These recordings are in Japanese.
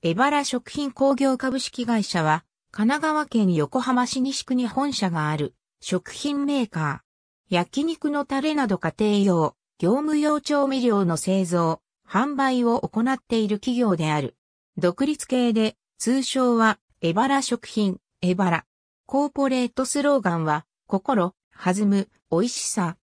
エバラ食品工業株式会社は、神奈川県横浜市西区に本社がある食品メーカー。焼肉のタレなど家庭用、業務用調味料の製造、販売を行っている企業である。独立系で、通称は、エバラ食品、エバラ。コーポレートスローガンは、心、弾む、美味しさ。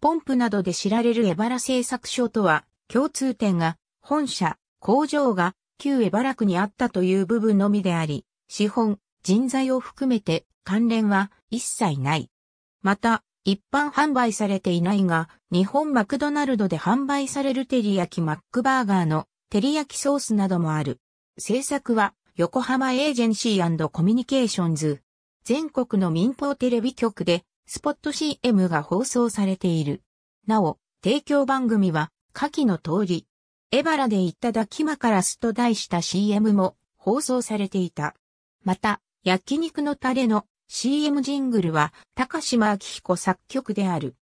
ポンプなどで知られるエバラ製作所とは、共通点が、本社、工場が、旧江原区にあったという部分のみであり、資本、人材を含めて関連は一切ない。また、一般販売されていないが、日本マクドナルドで販売されるテリヤキマックバーガーのテリヤキソースなどもある。制作は横浜エージェンシーコミュニケーションズ。全国の民放テレビ局でスポット CM が放送されている。なお、提供番組は下記の通り、エバラで言っただきまからすと題した CM も放送されていた。また、焼肉のタレの CM ジングルは高島明彦作曲である。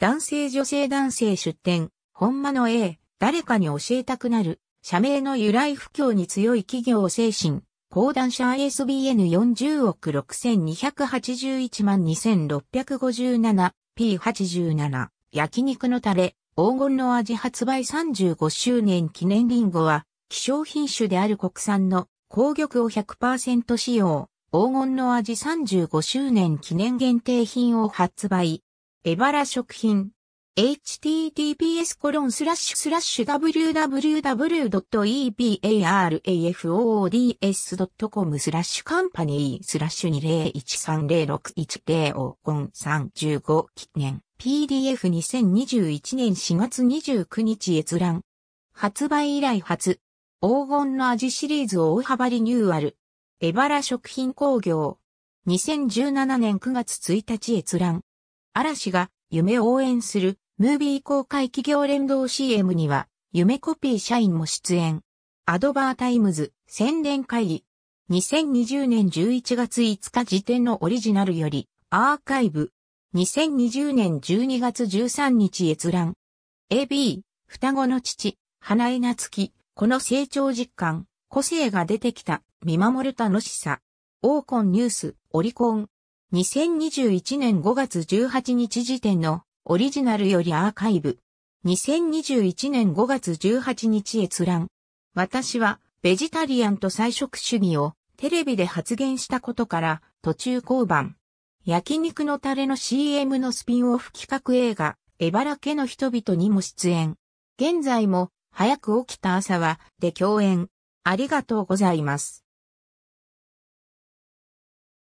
男性女性男性出展、本間の A、誰かに教えたくなる、社名の由来不況に強い企業精神、講談社 ISBN40 億6281万 2657P87、焼肉のタレ、黄金の味発売35周年記念リンゴは、希少品種である国産の紅玉を100%使用、黄金の味35周年記念限定品を発売。エバラ食品。https コロンスラッシュスラッシュ www.ebarafoods.com スラッシュカンパニースラッシュ201306105 3 15記念 PDF2021 年4月29日閲覧。発売以来初。黄金の味シリーズを大幅リニューアル。エバラ食品工業。2017年9月1日閲覧。嵐が夢応援するムービー公開企業連動 CM には夢コピー社員も出演。アドバータイムズ宣伝会議。2020年11月5日時点のオリジナルよりアーカイブ。2020年12月13日閲覧。AB、双子の父、花江夏樹、この成長実感、個性が出てきた、見守る楽しさ。オーコンニュース、オリコン。2021年5月18日時点のオリジナルよりアーカイブ。2021年5月18日閲覧。私はベジタリアンと菜食主義をテレビで発言したことから途中降板。焼肉のタレの CM のスピンオフ企画映画、エバラ家の人々にも出演。現在も、早く起きた朝は、で共演。ありがとうございます。